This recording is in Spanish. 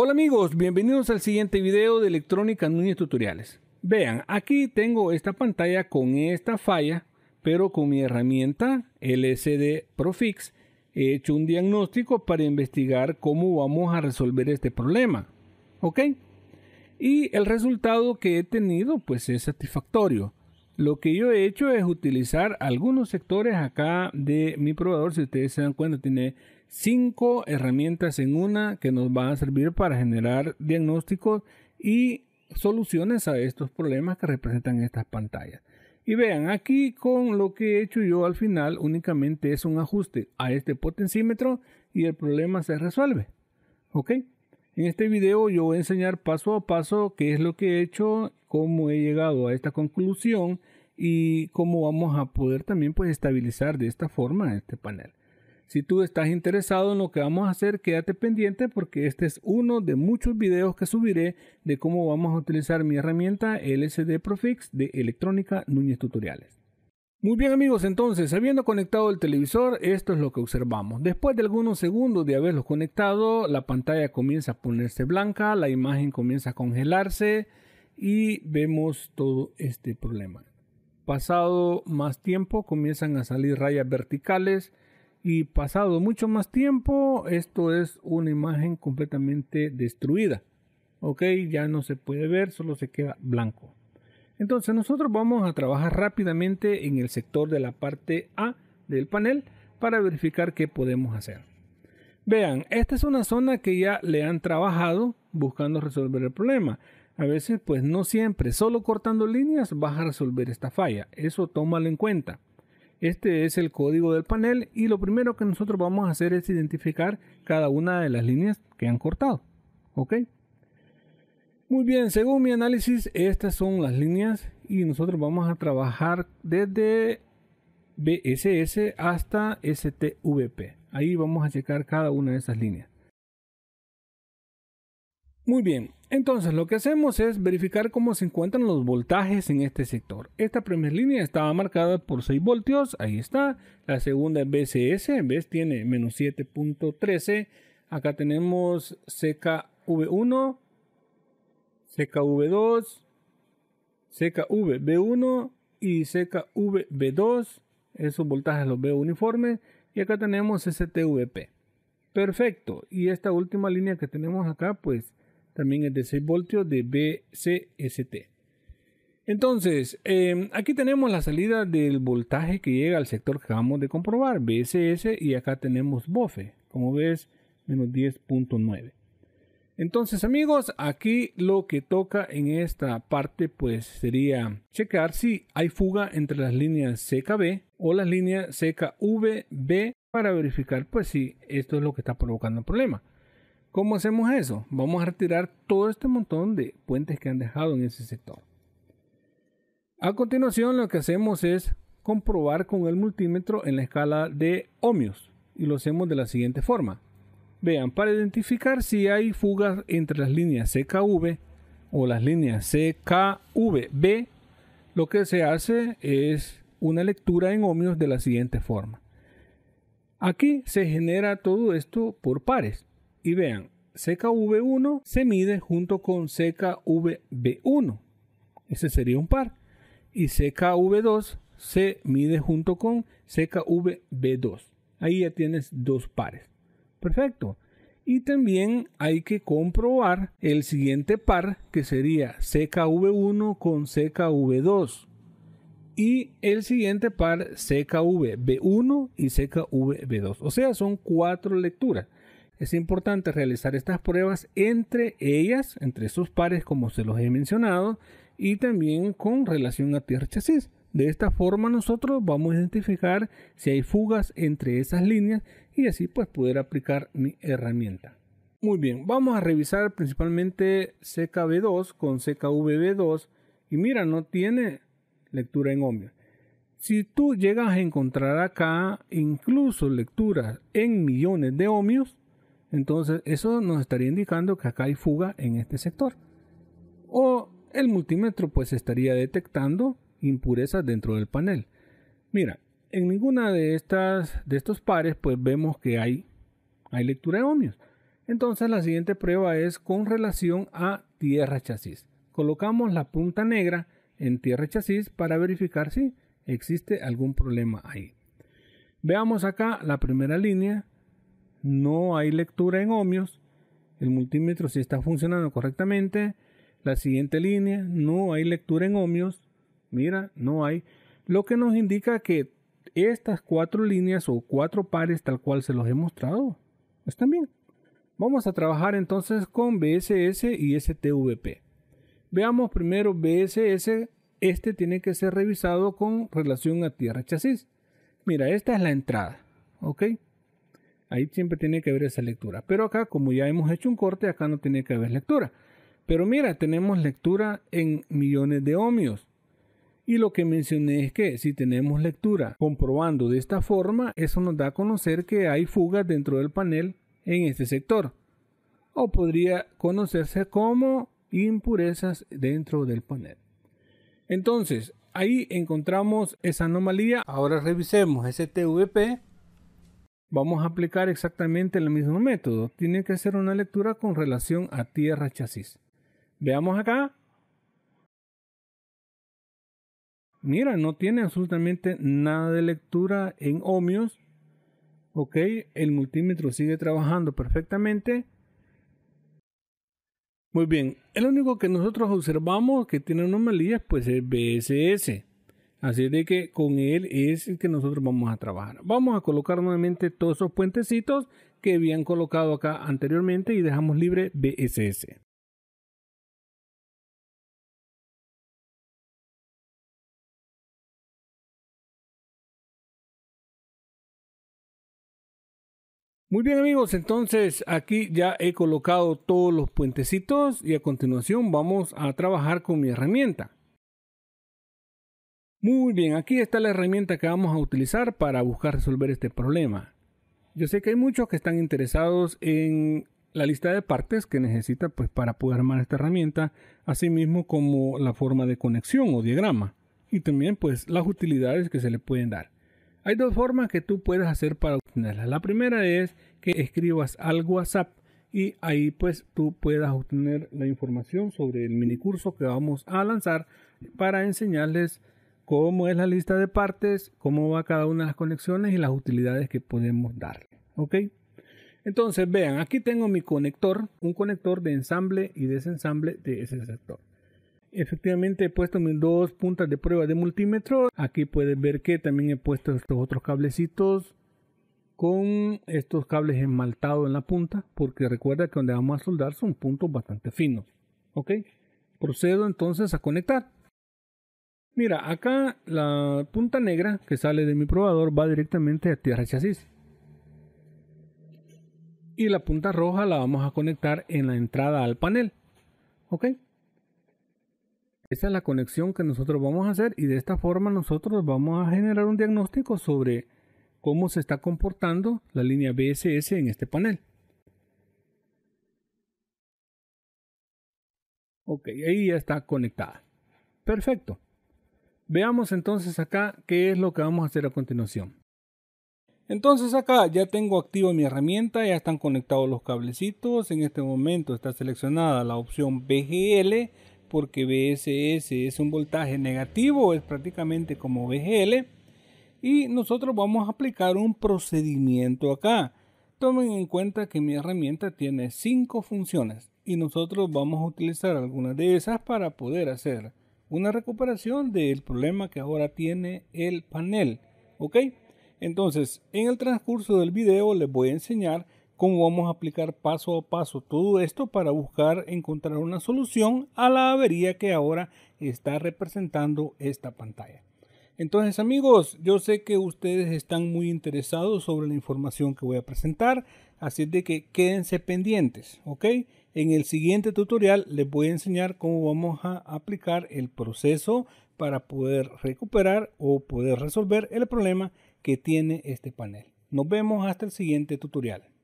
Hola amigos, bienvenidos al siguiente video de Electrónica Núñez Tutoriales. Vean, aquí tengo esta pantalla con esta falla, pero con mi herramienta LSD Profix he hecho un diagnóstico para investigar cómo vamos a resolver este problema. ¿Ok? Y el resultado que he tenido pues es satisfactorio. Lo que yo he hecho es utilizar algunos sectores acá de mi probador, si ustedes se dan cuenta tiene cinco herramientas en una que nos van a servir para generar diagnósticos y soluciones a estos problemas que representan estas pantallas. Y vean, aquí con lo que he hecho yo al final únicamente es un ajuste a este potenciómetro y el problema se resuelve. ¿Ok? En este video yo voy a enseñar paso a paso qué es lo que he hecho, cómo he llegado a esta conclusión y cómo vamos a poder también pues estabilizar de esta forma este panel. Si tú estás interesado en lo que vamos a hacer, quédate pendiente porque este es uno de muchos videos que subiré de cómo vamos a utilizar mi herramienta LCD Profix de Electrónica Núñez Tutoriales. Muy bien amigos, entonces habiendo conectado el televisor, esto es lo que observamos. Después de algunos segundos de haberlo conectado, la pantalla comienza a ponerse blanca, la imagen comienza a congelarse y vemos todo este problema. Pasado más tiempo comienzan a salir rayas verticales, y pasado mucho más tiempo esto es una imagen completamente destruida ok ya no se puede ver solo se queda blanco entonces nosotros vamos a trabajar rápidamente en el sector de la parte A del panel para verificar qué podemos hacer vean esta es una zona que ya le han trabajado buscando resolver el problema a veces pues no siempre solo cortando líneas vas a resolver esta falla eso tómalo en cuenta este es el código del panel y lo primero que nosotros vamos a hacer es identificar cada una de las líneas que han cortado. ¿Ok? Muy bien, según mi análisis, estas son las líneas y nosotros vamos a trabajar desde BSS hasta STVP. Ahí vamos a checar cada una de esas líneas. Muy bien, entonces lo que hacemos es verificar cómo se encuentran los voltajes en este sector. Esta primera línea estaba marcada por 6 voltios, ahí está. La segunda es BCS, ves, tiene menos 7.13. Acá tenemos CKV1, CKV2, 1 y ckv 2 Esos voltajes los veo uniformes. Y acá tenemos STVP. Perfecto. Y esta última línea que tenemos acá, pues también es de 6 voltios de BCST. Entonces, em, aquí tenemos la salida del voltaje que llega al sector que acabamos de comprobar, BSS, y acá tenemos bofe, como ves, menos 10.9. Entonces, amigos, aquí lo que toca en esta parte, pues sería checar si hay fuga entre las líneas CKB o las líneas CKVB para verificar, pues si esto es lo que está provocando el problema. ¿Cómo hacemos eso? Vamos a retirar todo este montón de puentes que han dejado en ese sector. A continuación lo que hacemos es comprobar con el multímetro en la escala de ohmios y lo hacemos de la siguiente forma. Vean, para identificar si hay fugas entre las líneas CKV o las líneas CKVB, lo que se hace es una lectura en ohmios de la siguiente forma. Aquí se genera todo esto por pares y vean, CKV1 se mide junto con CKVB1. Ese sería un par. Y CKV2 se mide junto con CKVB2. Ahí ya tienes dos pares. Perfecto. Y también hay que comprobar el siguiente par que sería CKV1 con CKV2. Y el siguiente par CKVB1 y CKVB2. O sea, son cuatro lecturas es importante realizar estas pruebas entre ellas, entre sus pares, como se los he mencionado, y también con relación a tierra chasis. De esta forma nosotros vamos a identificar si hay fugas entre esas líneas y así pues poder aplicar mi herramienta. Muy bien, vamos a revisar principalmente ckv 2 con CKVB2 y mira, no tiene lectura en ohmios. Si tú llegas a encontrar acá incluso lecturas en millones de ohmios, entonces, eso nos estaría indicando que acá hay fuga en este sector. O el multímetro pues estaría detectando impurezas dentro del panel. Mira, en ninguna de estas de estos pares pues vemos que hay hay lectura de ohmios. Entonces, la siguiente prueba es con relación a tierra chasis. Colocamos la punta negra en tierra chasis para verificar si existe algún problema ahí. Veamos acá la primera línea no hay lectura en ohmios, el multímetro si está funcionando correctamente, la siguiente línea, no hay lectura en ohmios, mira, no hay, lo que nos indica que estas cuatro líneas o cuatro pares tal cual se los he mostrado, están bien. Vamos a trabajar entonces con BSS y STVP. Veamos primero BSS, este tiene que ser revisado con relación a tierra chasis. Mira, esta es la entrada, ¿ok? Ahí siempre tiene que haber esa lectura. Pero acá, como ya hemos hecho un corte, acá no tiene que haber lectura. Pero mira, tenemos lectura en millones de ohmios. Y lo que mencioné es que si tenemos lectura comprobando de esta forma, eso nos da a conocer que hay fugas dentro del panel en este sector. O podría conocerse como impurezas dentro del panel. Entonces, ahí encontramos esa anomalía. Ahora revisemos ese TVP vamos a aplicar exactamente el mismo método. Tiene que ser una lectura con relación a tierra chasis. Veamos acá. Mira, no tiene absolutamente nada de lectura en ohmios. Ok, el multímetro sigue trabajando perfectamente. Muy bien, el único que nosotros observamos que tiene anomalías pues es BSS. Así de que con él es el que nosotros vamos a trabajar. Vamos a colocar nuevamente todos esos puentecitos que habían colocado acá anteriormente y dejamos libre BSS. Muy bien amigos, entonces aquí ya he colocado todos los puentecitos y a continuación vamos a trabajar con mi herramienta. Muy bien, aquí está la herramienta que vamos a utilizar para buscar resolver este problema. Yo sé que hay muchos que están interesados en la lista de partes que necesita pues, para poder armar esta herramienta, así mismo como la forma de conexión o diagrama y también pues las utilidades que se le pueden dar. Hay dos formas que tú puedes hacer para obtenerla. La primera es que escribas al WhatsApp y ahí pues tú puedas obtener la información sobre el minicurso que vamos a lanzar para enseñarles cómo es la lista de partes, cómo va cada una de las conexiones y las utilidades que podemos darle. ¿Ok? Entonces, vean, aquí tengo mi conector, un conector de ensamble y desensamble de ese sector. Efectivamente he puesto mis dos puntas de prueba de multímetro. Aquí pueden ver que también he puesto estos otros cablecitos con estos cables esmaltados en la punta, porque recuerda que donde vamos a soldar son puntos bastante finos. ¿Ok? Procedo entonces a conectar. Mira, acá la punta negra que sale de mi probador va directamente a tierra chasis. Y la punta roja la vamos a conectar en la entrada al panel. ¿Ok? Esa es la conexión que nosotros vamos a hacer y de esta forma nosotros vamos a generar un diagnóstico sobre cómo se está comportando la línea BSS en este panel. Ok, ahí ya está conectada. Perfecto. Veamos entonces acá qué es lo que vamos a hacer a continuación. Entonces acá ya tengo activa mi herramienta, ya están conectados los cablecitos. En este momento está seleccionada la opción BGL porque BSS es un voltaje negativo, es prácticamente como BGL. Y nosotros vamos a aplicar un procedimiento acá. Tomen en cuenta que mi herramienta tiene cinco funciones y nosotros vamos a utilizar algunas de esas para poder hacer una recuperación del problema que ahora tiene el panel. ¿Ok? Entonces, en el transcurso del video les voy a enseñar cómo vamos a aplicar paso a paso todo esto para buscar encontrar una solución a la avería que ahora está representando esta pantalla. Entonces amigos, yo sé que ustedes están muy interesados sobre la información que voy a presentar, así de que quédense pendientes, ¿ok? En el siguiente tutorial les voy a enseñar cómo vamos a aplicar el proceso para poder recuperar o poder resolver el problema que tiene este panel. Nos vemos hasta el siguiente tutorial.